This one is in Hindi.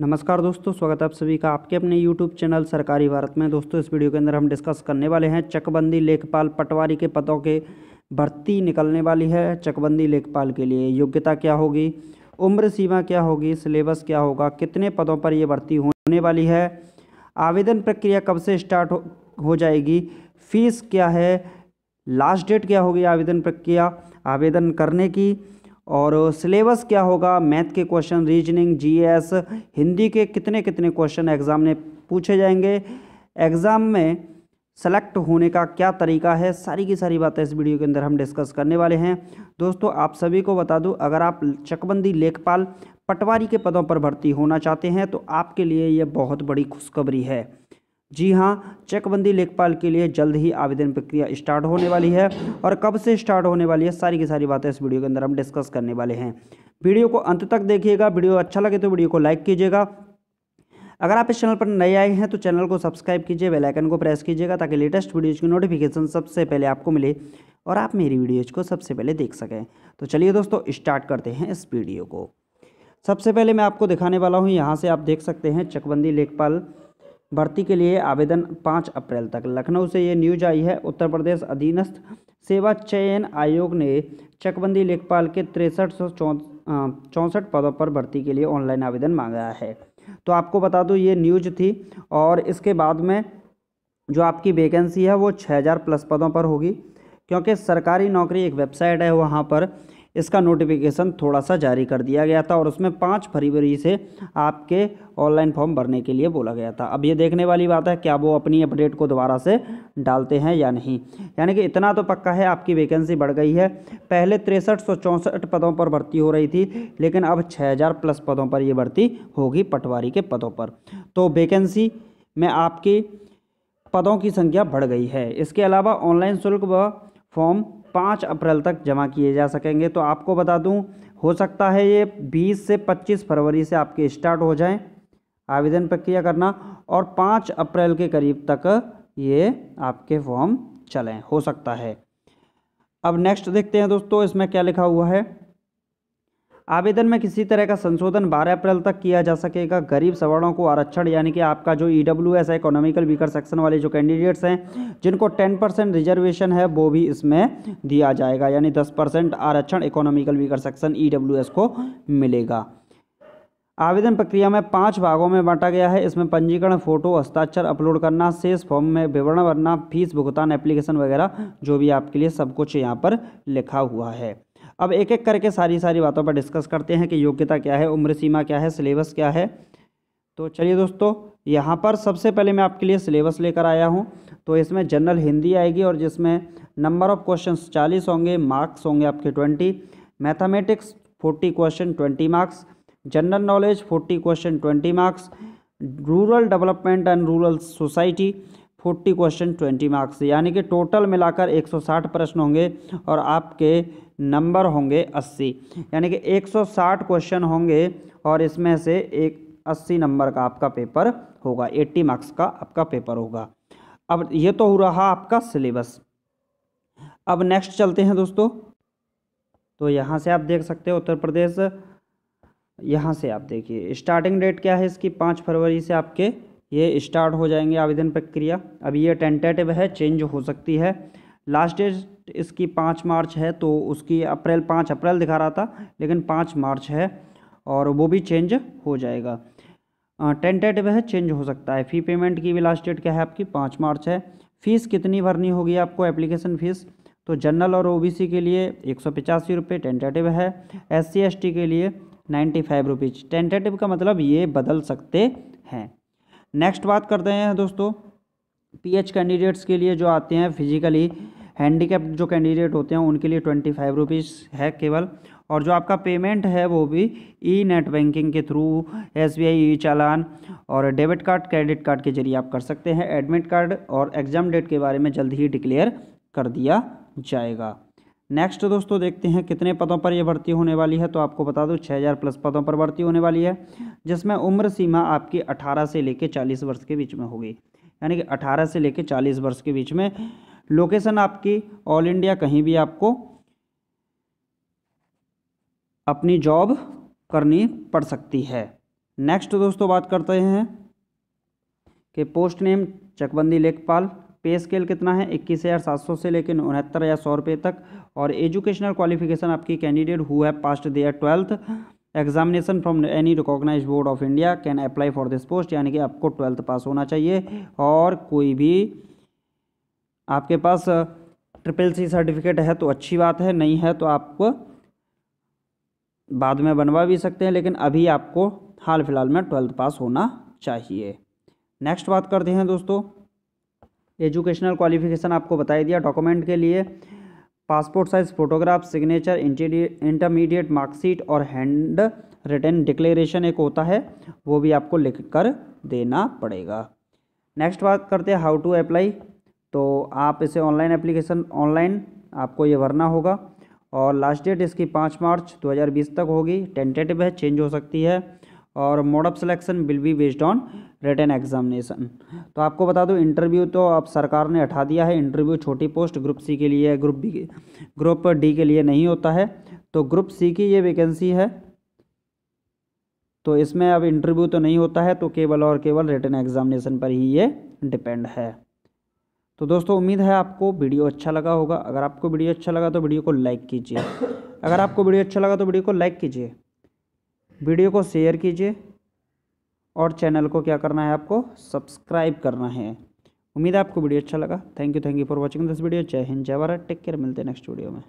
नमस्कार दोस्तों स्वागत है आप सभी का आपके अपने यूट्यूब चैनल सरकारी भारत में दोस्तों इस वीडियो के अंदर हम डिस्कस करने वाले हैं चकबंदी लेखपाल पटवारी के पदों के भर्ती निकलने वाली है चकबंदी लेखपाल के लिए योग्यता क्या होगी उम्र सीमा क्या होगी सिलेबस क्या होगा कितने पदों पर ये भर्ती होने वाली है आवेदन प्रक्रिया कब से स्टार्ट हो, हो जाएगी फीस क्या है लास्ट डेट क्या होगी आवेदन प्रक्रिया आवेदन करने की और सिलेबस क्या होगा मैथ के क्वेश्चन रीजनिंग जीएस हिंदी के कितने कितने क्वेश्चन एग्ज़ाम में पूछे जाएंगे एग्ज़ाम में सेलेक्ट होने का क्या तरीका है सारी की सारी बातें इस वीडियो के अंदर हम डिस्कस करने वाले हैं दोस्तों आप सभी को बता दूं अगर आप चकबंदी लेखपाल पटवारी के पदों पर भर्ती होना चाहते हैं तो आपके लिए यह बहुत बड़ी खुशखबरी है जी हाँ चकबंदी लेखपाल के लिए जल्द ही आवेदन प्रक्रिया स्टार्ट होने वाली है और कब से स्टार्ट होने वाली है सारी की सारी बातें इस वीडियो के अंदर हम डिस्कस करने वाले हैं वीडियो को अंत तक देखिएगा वीडियो अच्छा लगे तो वीडियो को लाइक कीजिएगा अगर आप इस चैनल पर नए आए हैं तो चैनल को सब्सक्राइब कीजिए बेल आइकन को प्रेस कीजिएगा ताकि लेटेस्ट वीडियोज़ की नोटिफिकेशन सबसे पहले आपको मिले और आप मेरी वीडियोज़ को सबसे पहले देख सकें तो चलिए दोस्तों स्टार्ट करते हैं इस वीडियो को सबसे पहले मैं आपको दिखाने वाला हूँ यहाँ से आप देख सकते हैं चकबंदी लेखपाल भर्ती के लिए आवेदन पाँच अप्रैल तक लखनऊ से ये न्यूज आई है उत्तर प्रदेश अधीनस्थ सेवा चयन आयोग ने चकबंदी लेखपाल के तिरसठ सौ चौंसठ पदों पर भर्ती के लिए ऑनलाइन आवेदन मांगा है तो आपको बता दूँ ये न्यूज थी और इसके बाद में जो आपकी वैकेंसी है वो छः हज़ार प्लस पदों पर होगी क्योंकि सरकारी नौकरी एक वेबसाइट है वहाँ पर इसका नोटिफिकेशन थोड़ा सा जारी कर दिया गया था और उसमें पाँच फरवरी से आपके ऑनलाइन फॉर्म भरने के लिए बोला गया था अब ये देखने वाली बात है क्या वो अपनी अपडेट को दोबारा से डालते हैं या नहीं यानी कि इतना तो पक्का है आपकी वैकेंसी बढ़ गई है पहले तिरसठ सौ चौंसठ पदों पर भर्ती हो रही थी लेकिन अब 6000 प्लस पदों पर ये भर्ती होगी पटवारी के पदों पर तो वैकेंसी में आपकी पदों की संख्या बढ़ गई है इसके अलावा ऑनलाइन शुल्क व फॉर्म पाँच अप्रैल तक जमा किए जा सकेंगे तो आपको बता दूँ हो सकता है ये बीस से पच्चीस फरवरी से आपके स्टार्ट हो जाएँ आवेदन प्रक्रिया करना और पाँच अप्रैल के करीब तक ये आपके फॉर्म चलें हो सकता है अब नेक्स्ट देखते हैं दोस्तों इसमें क्या लिखा हुआ है आवेदन में किसी तरह का संशोधन 12 अप्रैल तक किया जा सकेगा गरीब सवर्णों को आरक्षण यानी कि आपका जो ई डब्ल्यू एस है इकोनॉमिकल वीकर सेक्शन वाले जो कैंडिडेट्स हैं जिनको 10 परसेंट रिजर्वेशन है वो भी इसमें दिया जाएगा यानी 10 परसेंट आरक्षण economical weaker section E W S को मिलेगा आवेदन प्रक्रिया में पाँच भागों में बांटा गया है इसमें पंजीकरण फोटो हस्ताक्षर अपलोड करना शेष फॉर्म में विवरण भरना फीस भुगतान एप्लीकेशन वगैरह जो भी आपके लिए सब कुछ यहाँ पर लिखा हुआ है अब एक एक करके सारी सारी बातों पर डिस्कस करते हैं कि योग्यता क्या है उम्र सीमा क्या है सिलेबस क्या है तो चलिए दोस्तों यहाँ पर सबसे पहले मैं आपके लिए सिलेबस लेकर आया हूँ तो इसमें जनरल हिंदी आएगी और जिसमें नंबर ऑफ क्वेश्चंस चालीस होंगे मार्क्स होंगे आपके twenty mathematics forty question twenty marks general knowledge forty question twenty marks rural development and rural society forty question twenty marks यानी कि टोटल मिलाकर साठ प्रश्न होंगे और आपके नंबर होंगे 80 यानी कि 160 क्वेश्चन होंगे और इसमें से एक 80 नंबर का आपका पेपर होगा 80 मार्क्स का आपका पेपर होगा अब ये तो हो रहा आपका सिलेबस अब नेक्स्ट चलते हैं दोस्तों तो यहाँ से आप देख सकते हो उत्तर प्रदेश यहाँ से आप देखिए स्टार्टिंग डेट क्या है इसकी पाँच फरवरी से आपके ये स्टार्ट हो जाएंगे आवेदन प्रक्रिया अब ये टेंटेटिव है चेंज हो सकती है लास्ट डेट इसकी पाँच मार्च है तो उसकी अप्रैल पाँच अप्रैल दिखा रहा था लेकिन पाँच मार्च है और वो भी चेंज हो जाएगा टेंटेटिव है चेंज हो सकता है फ़ी पेमेंट की भी लास्ट डेट क्या है आपकी पाँच मार्च है फ़ीस कितनी भरनी होगी आपको एप्लीकेशन फ़ीस तो जनरल और ओबीसी के लिए एक सौ पिचासी रुपये टेंटेटिव है एस सी के लिए नाइन्टी फाइव रुपीज़ टेंटेटिव का मतलब ये बदल सकते हैं नेक्स्ट बात करते हैं दोस्तों पीएच कैंडिडेट्स के लिए जो आते हैं फिजिकली हैंडीकेप जो कैंडिडेट होते हैं उनके लिए ट्वेंटी फाइव रुपीज़ है केवल और जो आपका पेमेंट है वो भी ई नेट बैंकिंग के through S B I E challan और डेबिट कार्ड क्रेडिट कार्ड के जरिए आप कर सकते हैं एडमिट कार्ड और एग्ज़ाम डेट के बारे में जल्द ही डिक्लेयर कर दिया जाएगा नेक्स्ट दोस्तों देखते हैं कितने पदों पर यह भर्ती होने वाली है तो आपको बता दो 6000 प्लस पदों पर भर्ती होने वाली है जिसमें उम्र सीमा आपकी 18 से लेकर 40 वर्ष के बीच में होगी यानी कि अठारह से लेकर चालीस वर्ष के बीच में लोकेशन आपकी ऑल इंडिया कहीं भी आपको अपनी जॉब करनी पड़ सकती है नेक्स्ट दोस्तों बात करते हैं कि पोस्ट नेम चकबंदी लेखपाल पे स्केल कितना है इक्कीस हज़ार सात सौ से लेकिन उनहत्तर हज़ार सौ रुपये तक और एजुकेशनल क्वालिफिकेशन आपकी कैंडिडेट हु है passed their twelfth examination from any recognise board of India can apply for this post यानी कि आपको ट्वेल्थ पास होना चाहिए और कोई भी आपके पास ट्रिपल सी सर्टिफिकेट है तो अच्छी बात है नहीं है तो आप बाद में बनवा भी सकते हैं लेकिन अभी आपको हाल फिलहाल में ट्वेल्थ पास होना चाहिए नेक्स्ट बात करते हैं दोस्तों एजुकेशनल क्वालिफिकेशन आपको बताई दिया डॉक्यूमेंट के लिए passport size photograph signature intermediate marksheet और हैंड रिटर्न डिक्लेरेशन एक होता है वो भी आपको लिख कर देना पड़ेगा नेक्स्ट बात करते हैं हाउ टू अप्लाई तो आप इसे ऑनलाइन एप्लीकेशन ऑनलाइन आपको ये भरना होगा और लास्ट डेट इसकी पाँच मार्च 2020 तक होगी टेंटेटिव है चेंज हो सकती है और mode of selection will be based on written examination तो आपको बता दो इंटरव्यू तो अब सरकार ने हटा दिया है इंटरव्यू छोटी पोस्ट ग्रुप सी के लिए ग्रुप बी ग्रुप डी के लिए नहीं होता है तो ग्रुप सी की ये वैकेंसी है तो इसमें अब इंटरव्यू तो नहीं होता है तो केवल और केवल रिटर्न एग्जामिनेशन पर ही ये डिपेंड है तो दोस्तों उम्मीद है आपको वीडियो अच्छा लगा होगा अगर आपको वीडियो अच्छा लगा तो वीडियो को लाइक कीजिए अगर आपको वीडियो अच्छा लगा तो वीडियो को लाइक कीजिए वीडियो को शेयर कीजिए और चैनल को क्या करना है आपको सब्सक्राइब करना है उम्मीद है आपको वीडियो अच्छा लगा thank you thank you for watching this video जय हिंद जय भारत टेक केयर मिलते हैं नेक्स्ट वीडियो में